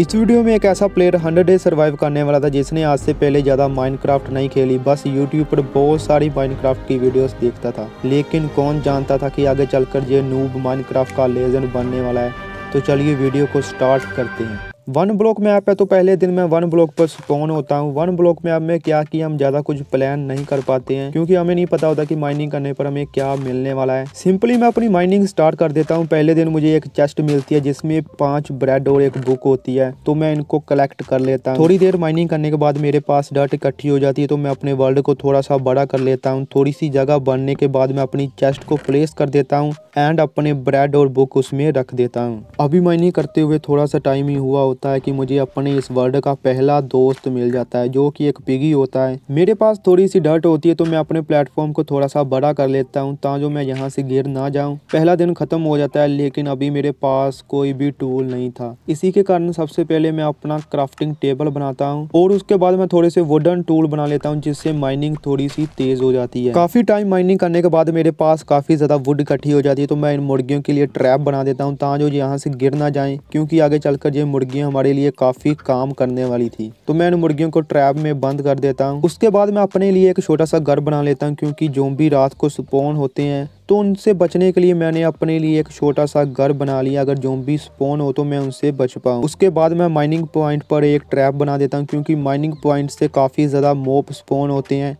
इस वीडियो में एक ऐसा प्लेयर 100 डे सर्वाइव करने वाला था जिसने आज से पहले ज़्यादा माइनक्राफ्ट नहीं खेली बस यूट्यूब पर बहुत सारी माइनक्राफ्ट की वीडियोस देखता था लेकिन कौन जानता था कि आगे चलकर ये नूब माइनक्राफ्ट का लेजेंड बनने वाला है तो चलिए वीडियो को स्टार्ट करते हैं वन ब्लॉक में आप है तो पहले दिन मैं वन ब्लॉक पर स्पॉन होता हूँ वन ब्लॉक में अब मैं क्या कि हम ज़्यादा कुछ प्लान नहीं कर पाते हैं क्योंकि हमें नहीं पता होता कि माइनिंग करने पर हमें क्या मिलने वाला है सिंपली मैं अपनी माइनिंग स्टार्ट कर देता हूँ पहले दिन मुझे एक चेस्ट मिलती है जिसमें पांच ब्रेड और एक बुक होती है तो मैं इनको कलेक्ट कर लेता हूँ थोड़ी देर माइनिंग करने के बाद मेरे पास डट इकट्ठी हो जाती है तो मैं अपने वर्ल्ड को थोड़ा सा बड़ा कर लेता हूँ थोड़ी सी जगह बनने के बाद मैं अपनी चेस्ट को प्लेस कर देता हूँ एंड अपने ब्रेड और बुक उसमें रख देता हूँ अभी माइनिंग करते हुए थोड़ा सा टाइम ही हुआ होता है कि मुझे अपने इस वर्ल्ड का पहला दोस्त मिल जाता है जो कि एक पिगी होता है मेरे पास थोड़ी सी डर्ट होती है तो मैं अपने प्लेटफॉर्म को थोड़ा सा बड़ा कर लेता हूँ ताजो मैं यहाँ से गिर ना जाऊँ पहला दिन ख़त्म हो जाता है लेकिन अभी मेरे पास कोई भी टूल नहीं था इसी के कारण सबसे पहले मैं अपना क्राफ्टिंग टेबल बनाता हूँ और उसके बाद मैं थोड़े से वुडन टूल बना लेता हूँ जिससे माइनिंग थोड़ी सी तेज़ हो जाती है काफ़ी टाइम माइनिंग करने के बाद मेरे पास काफ़ी ज़्यादा वुड इकट्ठी हो जाती है तो मैं इन मुर्गियों के लिए ट्रैप बना देता हूँ ताजो यहाँ से गिर ना जाए क्योंकि आगे चलकर ये मुर्गियाँ हमारे लिए काफ़ी काम करने वाली थी तो मैं इन मुर्गियों को ट्रैप में बंद कर देता हूँ उसके बाद मैं अपने लिए एक छोटा सा घर बना लेता हूँ क्योंकि भी रात को सुपोन होते हैं तो उनसे बचने के लिए मैंने अपने लिए एक छोटा सा घर बना लिया अगर जो भी स्पोन हो तो मैं उनसे बच पाऊँ उसके बाद मैं माइनिंग पॉइंट पर एक ट्रैप बना देता हूँ क्योंकि माइनिंग पॉइंट से काफ़ी ज़्यादा मोप स्पोन होते हैं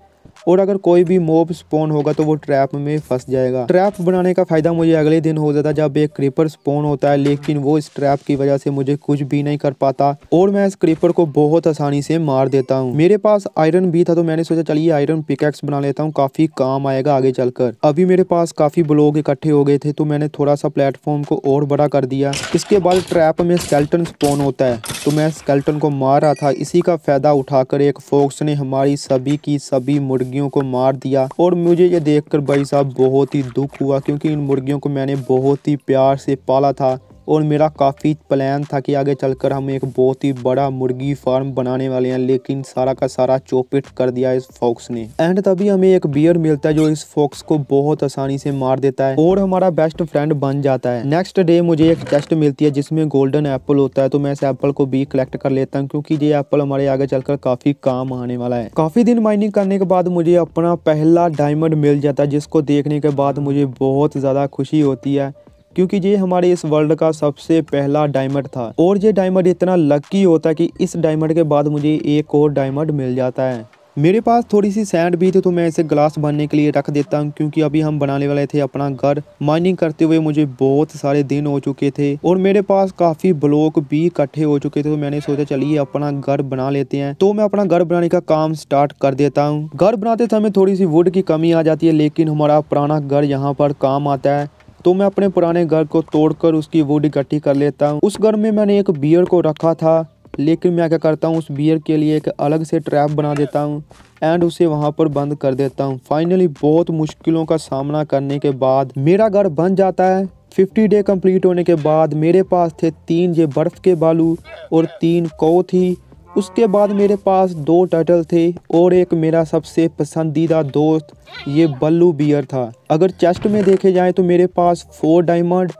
और अगर कोई भी मोब स्पोन होगा तो वो ट्रैप में फंस जाएगा ट्रैप बनाने का फायदा मुझे अगले दिन हो जाता जब एक क्रीपर स्पोन होता है लेकिन वो इस ट्रैप की वजह से मुझे कुछ भी नहीं कर पाता और मैं इस क्रीपर को बहुत आसानी से मार देता हूँ मेरे पास आयरन भी था तो मैंने सोचा चलिए आयरन पिकेक्स बना लेता हूँ काफी काम आएगा आगे चलकर अभी मेरे पास काफी ब्लॉक इकट्ठे हो गए थे तो मैंने थोड़ा सा प्लेटफॉर्म को और बड़ा कर दिया इसके बाद ट्रैप में स्केल्टन स्पोन होता है तो मैं स्केल्टन को मार रहा था इसी का फ़ायदा उठाकर एक फोक्स ने हमारी सभी की सभी मुर्गियों को मार दिया और मुझे ये देखकर भाई साहब बहुत ही दुख हुआ क्योंकि इन मुर्गियों को मैंने बहुत ही प्यार से पाला था और मेरा काफ़ी प्लान था कि आगे चलकर हम एक बहुत ही बड़ा मुर्गी फार्म बनाने वाले हैं लेकिन सारा का सारा चौपिट कर दिया इस फॉक्स ने एंड तभी हमें एक बियर मिलता है जो इस फॉक्स को बहुत आसानी से मार देता है और हमारा बेस्ट फ्रेंड बन जाता है नेक्स्ट डे मुझे एक चेस्ट मिलती है जिसमें गोल्डन एप्पल होता है तो मैं इस एप्पल को भी कलेक्ट कर लेता हूँ क्योंकि ये एप्पल हमारे आगे चलकर काफ़ी काम आने वाला है काफ़ी दिन माइनिंग करने के बाद मुझे अपना पहला डायमंड मिल जाता है जिसको देखने के बाद मुझे बहुत ज़्यादा खुशी होती है क्योंकि ये हमारे इस वर्ल्ड का सबसे पहला डायमंड था और ये डायमंड इतना लकी होता है कि इस डायमंड के बाद मुझे एक और डायमंड मिल जाता है मेरे पास थोड़ी सी सैंड भी थी तो मैं इसे ग्लास बनने के लिए रख देता हूँ क्योंकि अभी हम बनाने वाले थे अपना घर माइनिंग करते हुए मुझे बहुत सारे दिन हो चुके थे और मेरे पास काफ़ी ब्लॉक भी इकट्ठे हो चुके थे तो मैंने सोचा चलिए अपना घर बना लेते हैं तो मैं अपना घर बनाने का काम स्टार्ट कर देता हूँ घर बनाते समय थोड़ी सी वुड की कमी आ जाती है लेकिन हमारा पुराना घर यहाँ पर काम आता है तो मैं अपने पुराने घर को तोड़कर उसकी वुड इकट्ठी कर लेता हूँ उस घर में मैंने एक बियर को रखा था लेकिन मैं क्या करता हूँ उस बियर के लिए एक अलग से ट्रैप बना देता हूँ एंड उसे वहाँ पर बंद कर देता हूँ फाइनली बहुत मुश्किलों का सामना करने के बाद मेरा घर बन जाता है 50 डे कंप्लीट होने के बाद मेरे पास थे तीन ये बर्फ़ के बालू और तीन कौ थी उसके बाद मेरे पास दो टर्टल थे और एक मेरा सबसे पसंदीदा दोस्त ये बल्लू बियर था अगर चेस्ट में देखे जाए तो मेरे पास फोर डायमंड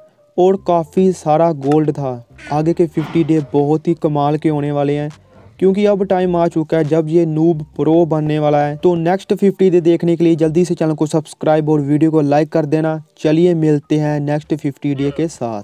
और काफ़ी सारा गोल्ड था आगे के 50 डे बहुत ही कमाल के होने वाले हैं क्योंकि अब टाइम आ चुका है जब ये नूब प्रो बनने वाला है तो नेक्स्ट 50 डे देखने के लिए जल्दी से चैनल को सब्सक्राइब और वीडियो को लाइक कर देना चलिए मिलते हैं नेक्स्ट 50 डे के साथ